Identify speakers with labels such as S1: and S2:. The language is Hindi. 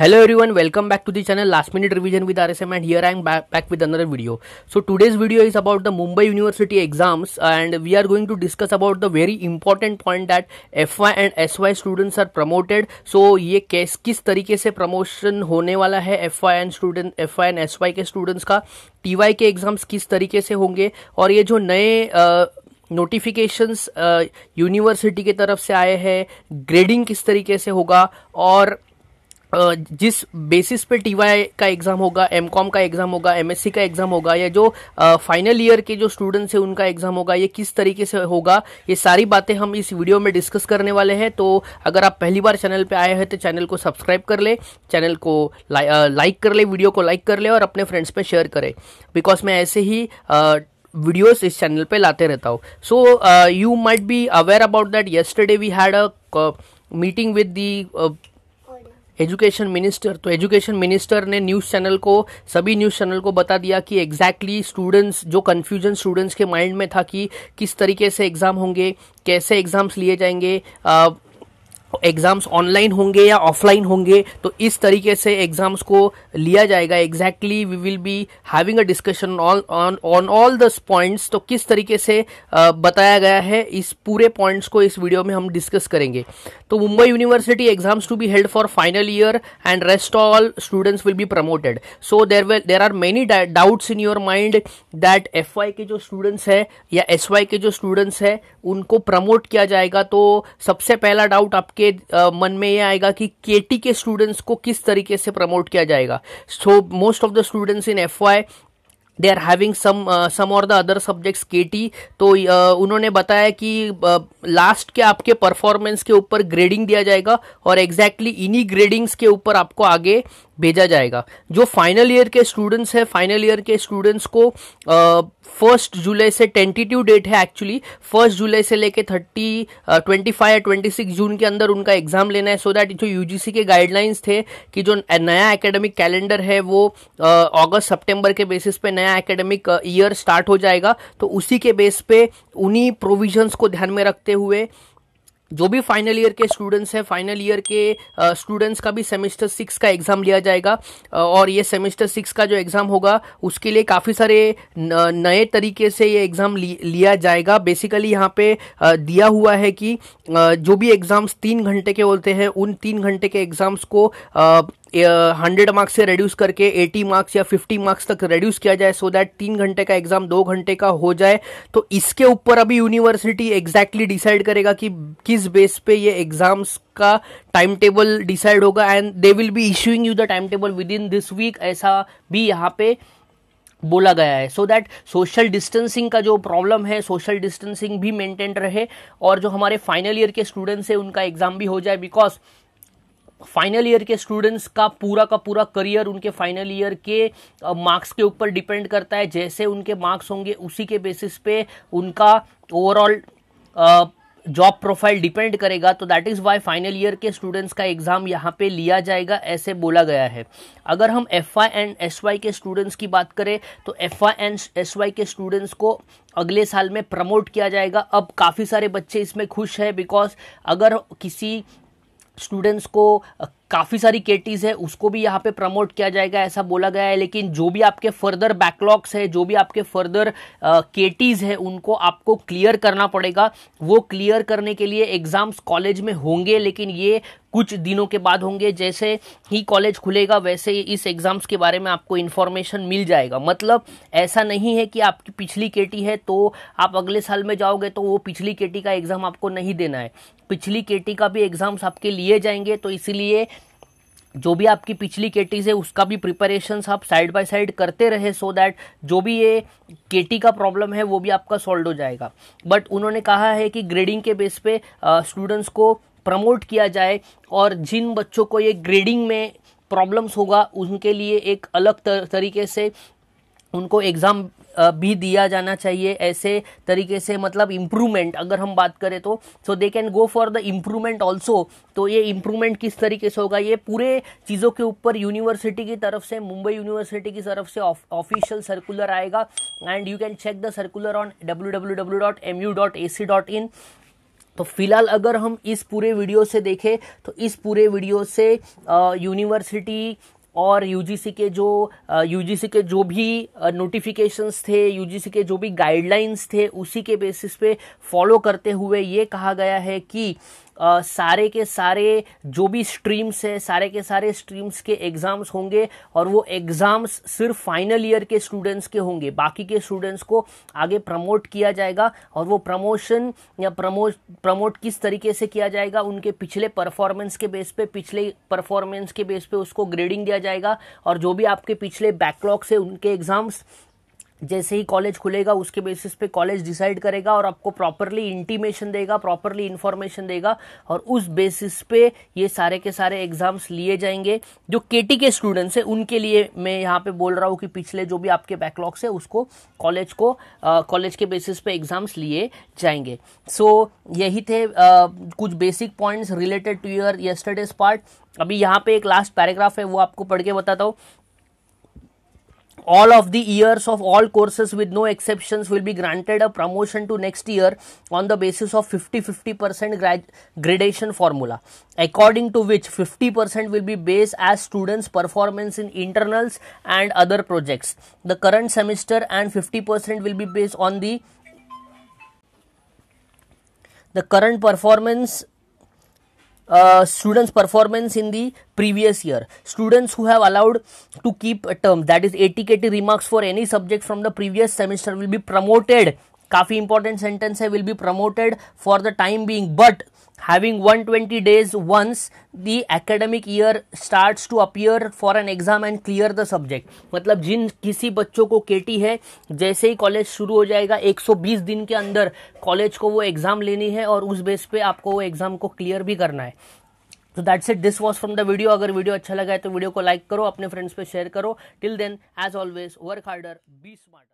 S1: hello everyone welcome back to the channel last minute revision with R M and here I am back with another video so today's video is about the Mumbai university exams and we are going to discuss about the very important point that F Y and S Y students are promoted so ये कैस किस तरीके से प्रमोशन होने वाला है F Y and student F Y and S Y के स्टूडेंट्स का टी वाई के एग्जाम्स किस तरीके से होंगे और ये जो नए uh, नोटिफिकेशंस यूनिवर्सिटी uh, के तरफ से आए हैं ग्रेडिंग किस तरीके से होगा और जिस बेसिस पे टी का एग्ज़ाम होगा एम का एग्ज़ाम होगा एम का एग्ज़ाम होगा या जो फाइनल ईयर के जो स्टूडेंट्स हैं उनका एग्ज़ाम होगा ये किस तरीके से होगा ये सारी बातें हम इस वीडियो में डिस्कस करने वाले हैं तो अगर आप पहली बार चैनल पे आए हैं तो चैनल को सब्सक्राइब कर ले चैनल को लाइक कर ले वीडियो को लाइक कर ले और अपने फ्रेंड्स पे शेयर करें बिकॉज मैं ऐसे ही आ, वीडियोस इस चैनल पे लाते रहता हूँ so you might be aware about that yesterday we had a meeting with the education minister तो एजुकेशन मिनिस्टर ने न्यूज़ चैनल को सभी न्यूज़ चैनल को बता दिया कि एग्जैक्टली exactly स्टूडेंट्स जो कन्फ्यूजन स्टूडेंट्स के माइंड में था कि किस तरीके से एग्ज़ाम होंगे कैसे एग्ज़ाम्स लिए जाएंगे एग्ज़ाम्स ऑनलाइन होंगे या ऑफलाइन होंगे तो इस तरीके से एग्ज़ाम्स को लिया जाएगा exactly we will be having a discussion on on all दस पॉइंट्स तो किस तरीके से बताया गया है इस पूरे पॉइंट्स को इस वीडियो में हम डिस्कस करेंगे तो Mumbai university exams to be held for final year and rest all students will be promoted so there will there are many doubts in your mind that F के जो स्टूडेंट्स है या एस के जो स्टूडेंट्स है उनको प्रमोट किया जाएगा तो सबसे पहला डाउट आपके आपके मन में ये आएगा कि केटी के स्टूडेंट्स को किस तरीके से प्रमोट किया जाएगा so most of the students in F Y they are having some some और द अदर सब्जेक्ट्स के टी तो उन्होंने बताया कि लास्ट के आपके परफॉर्मेंस के ऊपर ग्रेडिंग दिया जाएगा और एग्जैक्टली इन्हीं ग्रेडिंग्स के ऊपर आपको आगे भेजा जाएगा जो फाइनल ईयर के स्टूडेंट्स हैं फाइनल ईयर के स्टूडेंट्स को फर्स्ट जुलाई से टेंटेटिव डेट है एक्चुअली फर्स्ट जुलाई से लेके थर्टी ट्वेंटी फाइव या ट्वेंटी सिक्स जून के अंदर उनका एग्जाम लेना है सो so दैट जो यूजीसी के गाइडलाइंस थे कि जो नया एकेडमिक कैलेंडर है वो अगस्त सेप्टेम्बर के बेसिस पे नया एकेडमिक ईयर स्टार्ट हो जाएगा तो उसी के बेस पे उन्हीं प्रोविजन्स को ध्यान में रखते हुए जो भी फाइनल ईयर के स्टूडेंट्स हैं फाइनल ईयर के स्टूडेंट्स uh, का भी सेमेस्टर सिक्स का एग्ज़ाम लिया जाएगा uh, और ये सेमेस्टर सिक्स का जो एग्ज़ाम होगा उसके लिए काफ़ी सारे uh, नए तरीके से ये एग्ज़ाम लिया जाएगा बेसिकली यहाँ पे दिया हुआ है कि जो भी एग्ज़ाम्स तीन घंटे के बोलते हैं उन तीन घंटे के एग्ज़ाम्स को हंड्रेड मार्क्स से रेड्यूस करके एटी मार्क्स या फिफ्टी मार्क्स तक रेड्यूस किया जाए सो दैट तीन घंटे का एग्जाम दो घंटे का हो जाए तो इसके ऊपर अभी यूनिवर्सिटी एग्जैक्टली डिसाइड करेगा कि किस बेस पे ये एग्जाम्स का टाइम टेबल डिसाइड होगा and they will be issuing you the time table within this week ऐसा भी यहाँ पे बोला गया है सो दैट सोशल डिस्टेंसिंग का जो प्रॉब्लम है सोशल डिस्टेंसिंग भी मेंटेन रहे और जो हमारे फाइनल ईयर के स्टूडेंट्स हैं उनका एग्जाम भी हो जाए बिकॉज फाइनल ईयर के स्टूडेंट्स का पूरा का पूरा करियर उनके फाइनल ईयर के मार्क्स के ऊपर डिपेंड करता है जैसे उनके मार्क्स होंगे उसी के बेसिस पे उनका ओवरऑल जॉब प्रोफाइल डिपेंड करेगा तो that is why final year के स्टूडेंट्स का एग्ज़ाम यहाँ पे लिया जाएगा ऐसे बोला गया है अगर हम F Y and S Y के स्टूडेंट्स की बात करें तो F Y and S Y के स्टूडेंट्स को अगले साल में प्रमोट किया जाएगा अब काफ़ी सारे बच्चे इसमें खुश हैं बिकॉज अगर किसी स्टूडेंट्स को काफ़ी सारी केटीज़ है उसको भी यहाँ पे प्रमोट किया जाएगा ऐसा बोला गया है लेकिन जो भी आपके फर्दर बैकलॉग्स है जो भी आपके फर्दर केटीज़ है उनको आपको क्लियर करना पड़ेगा वो क्लियर करने के लिए एग्ज़ाम्स कॉलेज में होंगे लेकिन ये कुछ दिनों के बाद होंगे जैसे ही कॉलेज खुलेगा वैसे ही इस एग्ज़ाम्स के बारे में आपको इन्फॉर्मेशन मिल जाएगा मतलब ऐसा नहीं है कि आपकी पिछली केटी है तो आप अगले साल में जाओगे तो वो पिछली केटी का एग्ज़ाम आपको नहीं देना है पिछली केटी का भी एग्ज़ाम्स आपके लिए जाएंगे तो इसीलिए जो भी आपकी पिछली केटीज़ है उसका भी प्रिपरेशन आप साइड बाय साइड करते रहे सो so दैट जो भी ये केटी का प्रॉब्लम है वो भी आपका सॉल्व हो जाएगा बट उन्होंने कहा है कि ग्रेडिंग के बेस पे स्टूडेंट्स को प्रमोट किया जाए और जिन बच्चों को ये ग्रेडिंग में प्रॉब्लम्स होगा उनके लिए एक अलग तरीके से उनको एग्ज़ाम भी दिया जाना चाहिए ऐसे तरीके से मतलब इम्प्रूवमेंट अगर हम बात करें तो so they can go for the improvement also तो ये इम्प्रूवमेंट किस तरीके से होगा ये पूरे चीज़ों के ऊपर यूनिवर्सिटी की तरफ से मुंबई यूनिवर्सिटी की तरफ से ऑफिशियल सर्कुलर आएगा and you can check the circular on W W W dot M U dot A C dot in तो फिलहाल अगर हम इस पूरे वीडियो से देखें तो इस पूरे वीडियो से यूनिवर्सिटी और यूजीसी के जो यूजीसी के जो भी नोटिफिकेशंस थे यूजीसी के जो भी गाइडलाइंस थे उसी के बेसिस पे फॉलो करते हुए ये कहा गया है कि आ, सारे के सारे जो भी स्ट्रीम्स है सारे के सारे स्ट्रीम्स के एग्ज़ाम्स होंगे और वो एग्ज़ाम्स सिर्फ फाइनल ईयर के स्टूडेंट्स के होंगे बाकी के स्टूडेंट्स को आगे प्रमोट किया जाएगा और वो प्रमोशन या प्रमो प्रमोट किस तरीके से किया जाएगा उनके पिछले परफॉर्मेंस के बेस पे पिछले परफॉर्मेंस के बेस पे उसको ग्रेडिंग दिया जाएगा और जो भी आपके पिछले बैकलॉग्स है उनके एग्ज़ाम्स जैसे ही कॉलेज खुलेगा उसके बेसिस पे कॉलेज डिसाइड करेगा और आपको प्रॉपरली इंटीमेशन देगा प्रॉपरली इन्फॉर्मेशन देगा और उस बेसिस पे ये सारे के सारे एग्जाम्स लिए जाएंगे जो के टी के स्टूडेंट्स हैं उनके लिए मैं यहाँ पे बोल रहा हूँ कि पिछले जो भी आपके बैकलॉग्स है उसको कॉलेज को कॉलेज के बेसिस पे एग्जाम्स लिए जाएंगे सो so, यही थे आ, कुछ basic points related to your yesterday's part अभी यहाँ पे एक लास्ट पैराग्राफ है वो आपको पढ़ के बताता हूँ all of the years of all courses with no exceptions will be granted a promotion to next year on the basis of 50 50% gradation formula according to which 50% will be based as students performance in internals and other projects the current semester and 50% will be based on the the current performance uh, students performance in the previous year students who have allowed to keep a term that is 80 remarks for any subject from the previous semester will be promoted काफ़ी इंपॉर्टेंट सेंटेंस है will be promoted for the time being but having 120 days once the academic year starts to appear for an exam and clear the subject मतलब जिन किसी बच्चों को केटी है जैसे ही कॉलेज शुरू हो जाएगा 120 दिन के अंदर कॉलेज को वो एग्ज़ाम लेनी है और उस बेस पे आपको वो एग्ज़ाम को क्लियर भी करना है तो that's it this was from the video अगर वीडियो अच्छा लगा है तो वीडियो को लाइक करो अपने फ्रेंड्स पे शेयर करो till then as always work harder be smart